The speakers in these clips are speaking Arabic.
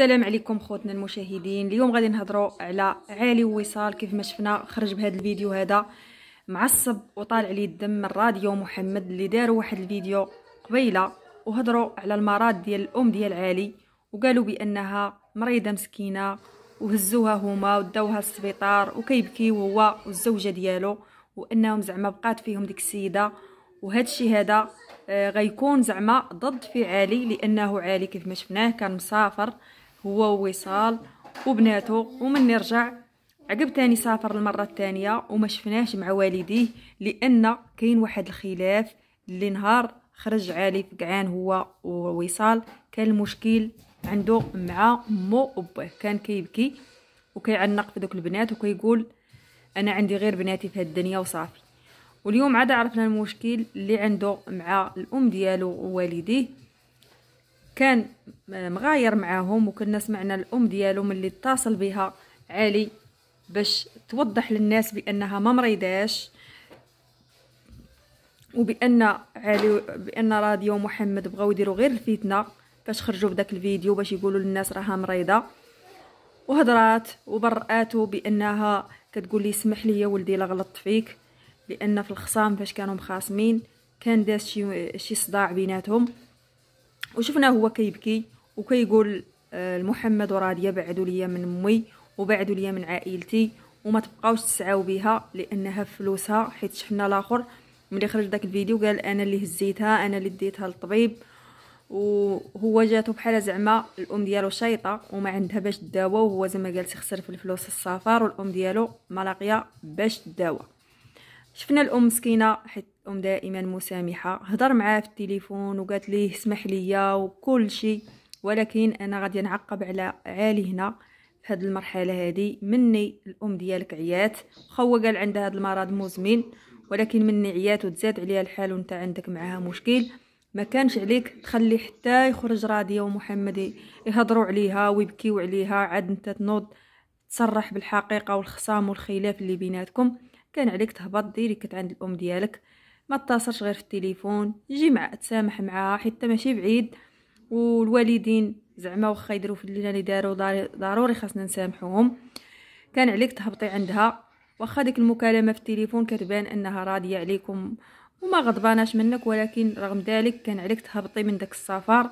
السلام عليكم خوتنا المشاهدين اليوم غادي نهضروا على عالي وصال كيف ما شفنا خرج بهذا الفيديو هذا معصب وطالع ليه الدم من راديو محمد اللي داروا واحد الفيديو قبيله وهضروا على المرض ديال الام ديال عالي وقالوا بانها مريضه مسكينه وهزوها هما وداوها للسبيطار وكيبكي هو والزوجه ديالو وانهم زعما بقات فيهم ديك السيده وهذا الشيء هذا آه، غيكون زعما ضد في عالي لانه عالي كيف ما شفناه كان مسافر هو ووصال وبناته ومني رجع عقب تاني سافر المرة الثانية وما شفناش مع والديه لأن كاين واحد الخلاف اللي نهار خرج عالي فقعان هو ووصال كان المشكل عنده مع مو وباه كان كيبكي وكيعنق في دوك البنات وكيقول انا عندي غير بناتي في الدنيا وصافي واليوم عاد عرفنا المشكل اللي عنده مع الام ديالو ووالديه كان مغاير معاهم وكنا سمعنا الام ديالو ملي اتصل بها علي باش توضح للناس بانها ما مريضاش وبان علي بان راديو محمد بغاو يديروا غير الفتنه فاش خرجوا بداك الفيديو باش يقولوا للناس راها مريضه وهضرات وبرأته بانها كتقول لي سمح لي يا ولدي لا غلطت فيك لان في الخصام فاش كانوا مخاصمين كان داز شي شي صداع بيناتهم وشفناه هو كيبكي وكيقول آه، لمحمد وراضيه بعدوا ليا من امي وبعدوا ليا من عائلتي وما تبقاوش تسعاو بها لانها فلوسها حيت شفنا الاخر ملي خرج داك الفيديو قال انا اللي هزيتها انا اللي ديتها للطبيب وهو جاتو بحال زعما الام ديالو شايطه وما عندها باش تداوى وهو زعما جالس يخسر في الفلوس السفر والام ديالو ما لاقيه باش تداوى شفنا الام مسكينه حيت الام دائما مسامحه هضر معاه في التليفون وقالت ليه اسمح ليا وكل شيء ولكن انا غادي نعقب على عالي هنا في هذه المرحله هذه مني الام ديالك عيات خو قال عندها هذا المرض مزمن ولكن مني عيات وتزاد عليها الحال وانت عندك معاها مشكل ما كانش عليك تخلي حتى يخرج راديا ومحمد يهضروا عليها ويبكيوا عليها عاد انت تنوض تصرح بالحقيقه والخصام والخلاف اللي بيناتكم كان عليك تهبط ديريكت عند الام ديالك ما اتصلش غير في التليفون جي مع تسامح معاها حتى ماشي بعيد والوالدين زعما واخا يديروا في الليله اللي داروا ضروري خاصنا نسامحوهم كان عليك تهبطي عندها واخا ديك المكالمه في التليفون كتبان انها راضيه عليكم وما غضباناش منك ولكن رغم ذلك كان عليك تهبطي من داك السفر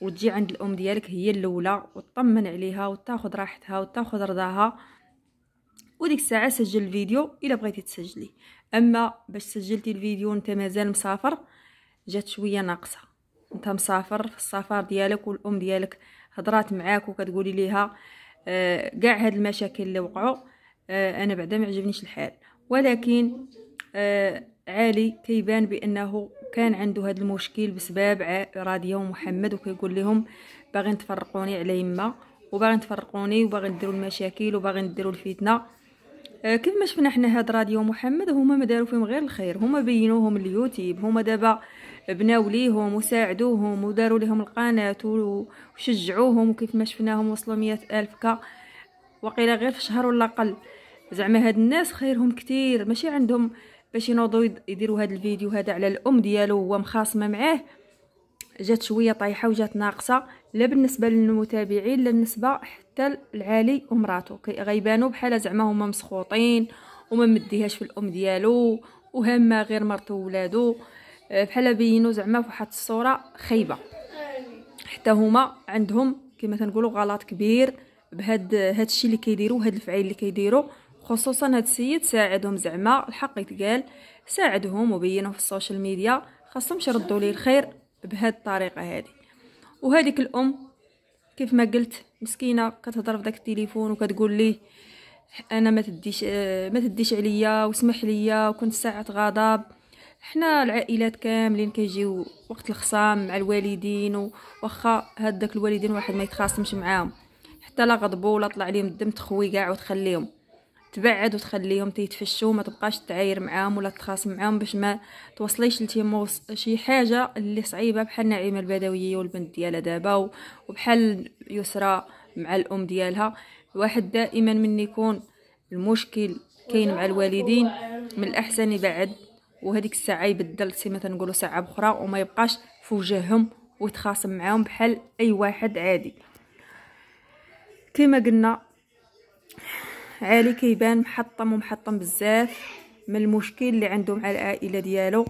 وتجي عند الام ديالك هي الاولى وتطمن عليها وتاخذ راحتها وتاخذ رضاها وديك الساعه سجل الفيديو الا بغيتي تسجلي اما باش سجلتي الفيديو انت مازال مسافر جات شويه ناقصه انت مسافر في السفر ديالك والام ديالك هضرات معاك وكتقولي ليها آه، كاع آه هاد المشاكل اللي وقعوا آه انا بعدا ما عجبنيش الحال ولكن آه عالي كيبان بانه كان عنده هاد المشكل بسبب راديا ومحمد وكيقول لهم باغين تفرقوني على يما وباغي تفرقوني وباغي نديروا المشاكل وباغي نديروا الفتنه آه، كيف ما شفنا حنا هاد راديو محمد هما ما داروا فيهم غير الخير هما بينوهم اليوتيوب هما دابا بناو ليهم وساعدوهم وداروا لهم القناه وشجعوهم وكيف ما شفناهم وصلوا مية الف كا وقيلا غير في شهر ولا اقل زعما هاد الناس خيرهم كتير ماشي عندهم باش ينوضوا يديروا هاد الفيديو هذا على الام ديالو هو مخاصمه معاه جات شويه طايحه وجات ناقصه لا بالنسبه للمتابعين لا بالنسبه حتى العالي ومراتو غيبانو بحال زعما هما مسخوطين وما مديهاش في الام ديالو وهما غير مرتو ولادو آه، بحال بينو زعما فواحد الصوره خايبه حتى هما عندهم كما كنقولوا غلط كبير بهاد هاد الشيء اللي كيديروا هاد الفعيل اللي كيديروا خصوصا هاد السيد ساعدهم زعما الحق يتقال ساعدهم وبينهم في السوشيال ميديا خاصهم يردوا ليه الخير بهاد الطريقه هذه وهذيك الام كيف ما قلت مسكينه كتهضر في داك التليفون وكتقول ليه انا ما تديش ما تديش عليا وسمح ليا وكنت ساعه غضب حنا العائلات كاملين كيجيو وقت الخصام مع الوالدين واخا هاد داك الوالدين واحد ما يتخاصمش معاهم حتى لا غضبوا ولا طلع عليهم الدم تخوي كاع وتخليهم تبعد وتخليهم تيتفشوا ما تبقاش تعاير معاهم ولا تخاصم معاهم باش ما توصليش لتيموس شي حاجه اللي صعيبه بحال نعيمه البدويه والبنت ديالها دابا وبحال يسرى مع الام ديالها واحد دائما من يكون المشكل كاين مع الوالدين من الاحسن يبعد وهذيك الساعه يبدل سي مثلا نقولوا ساعه بخرى وما يبقاش في وجههم ويتخاصم معاهم بحال اي واحد عادي كما قلنا علي كيبان محطم ومحطم بزاف من المشكل اللي عنده مع العائله ديالو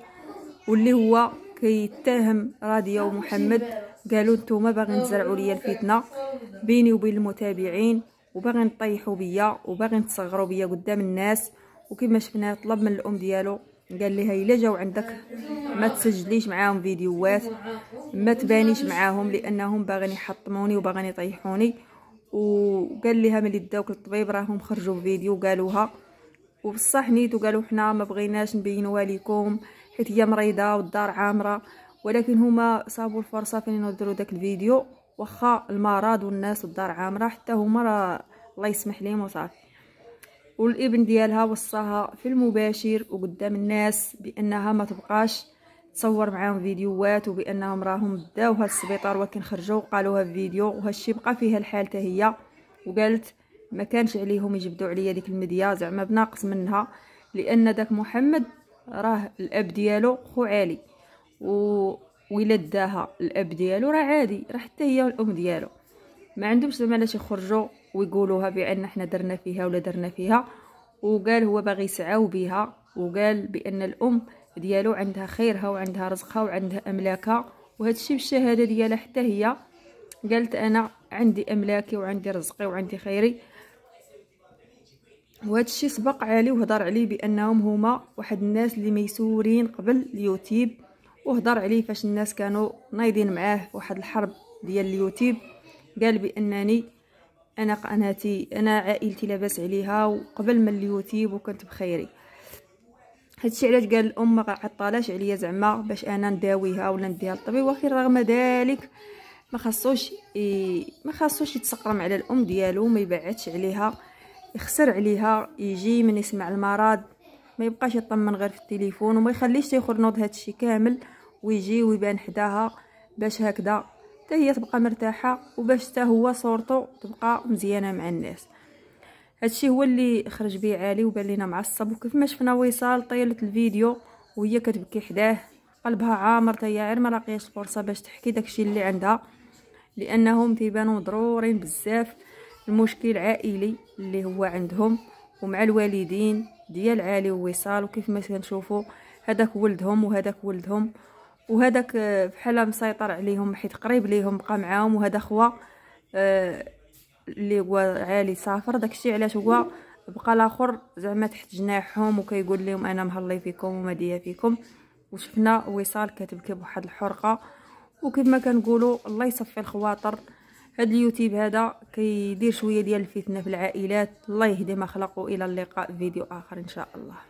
واللي هو كيتهم راديا ومحمد قالوا نتوما باغيين تزرعوا ليا الفتنه بيني وبين المتابعين وباغيين نطيحوا بيا وباغيين تصغروا بيا قدام الناس وكما شفنا طلب من الام ديالو قال لها الا جاو عندك ما تسجليش معاهم فيديوهات ما تبانيش معاهم لانهم باغين يحطموني وباغين يطيحوني وقال ليها ملي داوك الطبيب راهم خرجوا فيديو قالوها وبصح نيتو قالوا حنا ما بغيناش نبينوها لكم حيت هي مريضه والدار عامره ولكن هما صابوا الفرصه فين نديروا داك الفيديو واخا المرض والناس والدار عامره حتى هما راه الله يسمح لهم وصافي والابن ديالها وصاها في المباشر وقدام الناس بانها ما تبقاش تصور معاهم فيديوهات وبانهم راهم داوها للسبيطار ولكن خرجوا وقالوها في فيديو وهالشي بقى فيها الحال حتى هي وقالت ما كانش عليهم يجبدوا عليا ديك المديه زعما بناقص منها لان داك محمد راه الاب ديالو خو علي و ولداها الاب ديالو راه عادي راه حتى هي الام ديالو ما عندهمش زعما علاش يخرجوا ويقولوها بان حنا درنا فيها ولا درنا فيها وقال هو باغي يسعاو بها وقال بان الام ديالو عندها خيرها وعندها رزقها وعندها املاكها وهذا الشيء بالشهاده ديالها حتى هي قالت انا عندي املاكي وعندي رزقي وعندي خيري وهذا الشيء سبق عليه وهضر عليه بانهم هما واحد الناس اللي ميسورين قبل اليوتيوب وهضر عليه فاش الناس كانوا نايضين معاه في واحد الحرب ديال اليوتيوب قال بانني انا قناتي انا عائلتي لاباس عليها وقبل من اليوتيوب وكنت بخيري هادشي علاش قال الام ما عطالاش عليا زعما باش انا نداويها ولا نديها للطبيب ولكن رغم ذلك ما خاصوش ما خاصوش يتسقرم على الام ديالو ما يبعدش عليها يخسر عليها يجي من يسمع المرض ما يبقاش يطمن غير في التليفون وما يخليش نوض هادشي كامل ويجي ويبان حداها باش هكذا حتى هي تبقى مرتاحه وباش حتى هو صورته تبقى مزيانه مع الناس هادشي هو اللي خرج بيه عالي وبان لينا معصب وكيف ما شفنا وصال طيلت الفيديو وهي كتبكي حداه قلبها عامر تا هي غير ما لاقياش الفرصه باش تحكي داكشي اللي عندها لانهم تيبانو ضرورين بزاف المشكل عائلي اللي هو عندهم ومع الوالدين ديال عالي ووصال وكيف ما كنشوفوا هذاك ولدهم وهذاك ولدهم وهذاك آه، بحال مسيطر عليهم حيت قريب ليهم بقى معاهم وهذا خوا آه، اللي هو عالي صافر داكشي علاش هو بقى الاخر زعما تحت جناحهم وكيقول لهم انا مهلي فيكم وما فيكم وشفنا وصال كتبكي بواحد الحرقه ما كنقولوا الله يصفي الخواطر هاد اليوتيوب هذا كيدير شويه ديال الفتنه في العائلات الله يهدي ما خلقوا الى اللقاء فيديو اخر ان شاء الله